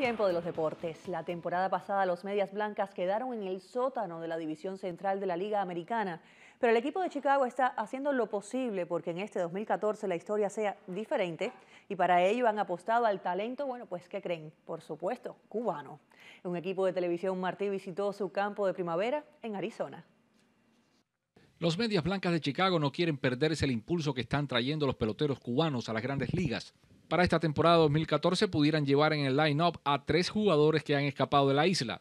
Tiempo de los deportes. La temporada pasada los Medias Blancas quedaron en el sótano de la división central de la Liga Americana, pero el equipo de Chicago está haciendo lo posible porque en este 2014 la historia sea diferente y para ello han apostado al talento, bueno, pues ¿qué creen? Por supuesto, cubano. Un equipo de televisión Martí visitó su campo de primavera en Arizona. Los Medias Blancas de Chicago no quieren perderse el impulso que están trayendo los peloteros cubanos a las grandes ligas para esta temporada 2014 pudieran llevar en el line-up a tres jugadores que han escapado de la isla.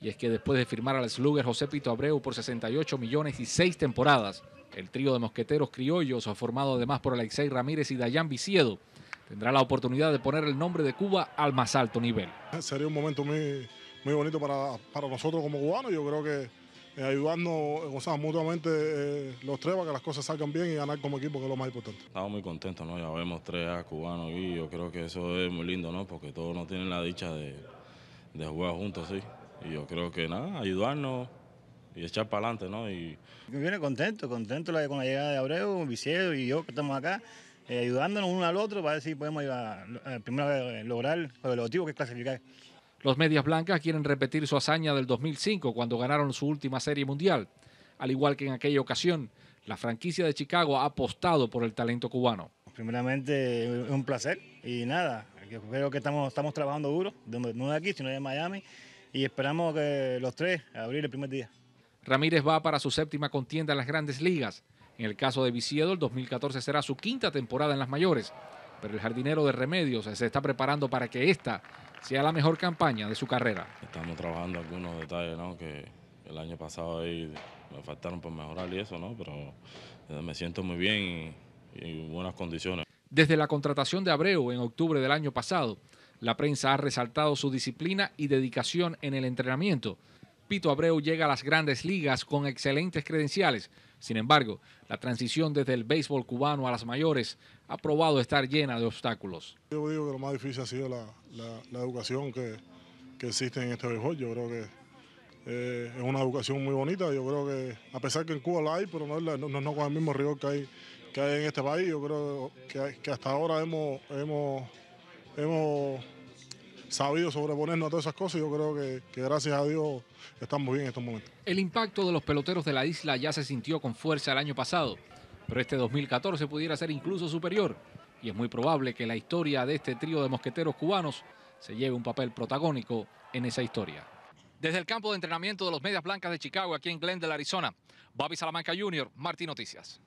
Y es que después de firmar al slugger José Pito Abreu por 68 millones y seis temporadas, el trío de mosqueteros criollos, formado además por Alexei Ramírez y Dayan Viciedo, tendrá la oportunidad de poner el nombre de Cuba al más alto nivel. Sería un momento muy, muy bonito para, para nosotros como cubanos. Yo creo que eh, ayudarnos mutuamente eh, los tres para que las cosas salgan bien y ganar como equipo, que es lo más importante. Estamos muy contentos, ¿no? Ya vemos tres a cubanos y yo creo que eso es muy lindo, ¿no? Porque todos nos tienen la dicha de, jugar juntos, sí. Y yo creo que nada, ayudarnos y echar para adelante, ¿no? Y... viene contento, contento con la llegada de Abreu, Viciedo y yo que estamos acá, eh, ayudándonos uno al otro para ver si podemos ir a, primero a lograr el objetivo que es clasificar. Los medias blancas quieren repetir su hazaña del 2005 cuando ganaron su última serie mundial. Al igual que en aquella ocasión, la franquicia de Chicago ha apostado por el talento cubano. Primeramente es un placer y nada, creo que estamos, trabajando duro, no de aquí, sino de Miami, y esperamos que los tres abrir el primer día. Ramírez va para su séptima contienda en las grandes ligas. En el caso de Viciedo, el 2014 será su quinta temporada en las mayores. Pero el jardinero de Remedios se está preparando para que esta sea la mejor campaña de su carrera. Estamos trabajando algunos detalles, ¿no? Que el año pasado ahí me faltaron por mejorar y eso, ¿no? Pero eh, me siento muy bien y, en buenas condiciones. Desde la contratación de Abreu en octubre del año pasado, la prensa ha resaltado su disciplina y dedicación en el entrenamiento Pito Abreu llega a las grandes ligas con excelentes credenciales. Sin embargo, la transición desde el béisbol cubano a las mayores ha probado estar llena de obstáculos. Yo digo que lo más difícil ha sido la, educación que, existe en este béisbol. Yo creo que eh, es una educación muy bonita. Yo creo que, a pesar que en Cuba la hay, pero no, no, con el mismo rigor que hay, que hay en este país, yo creo que, que hasta ahora hemos, hemos, hemos sabido sobreponernos a todas esas cosas. Yo creo que, gracias a Dios estamos bien en estos momentos. El impacto de los peloteros de la isla ya se sintió con fuerza el año pasado, pero este 2014 pudiera ser incluso superior. Y es muy probable que la historia de este trío de mosqueteros cubanos se lleve un papel protagónico en esa historia. Desde el campo de entrenamiento de los Medias Blancas de Chicago, aquí en Glendale, Arizona, Bobby Salamanca Jr., Martín Noticias.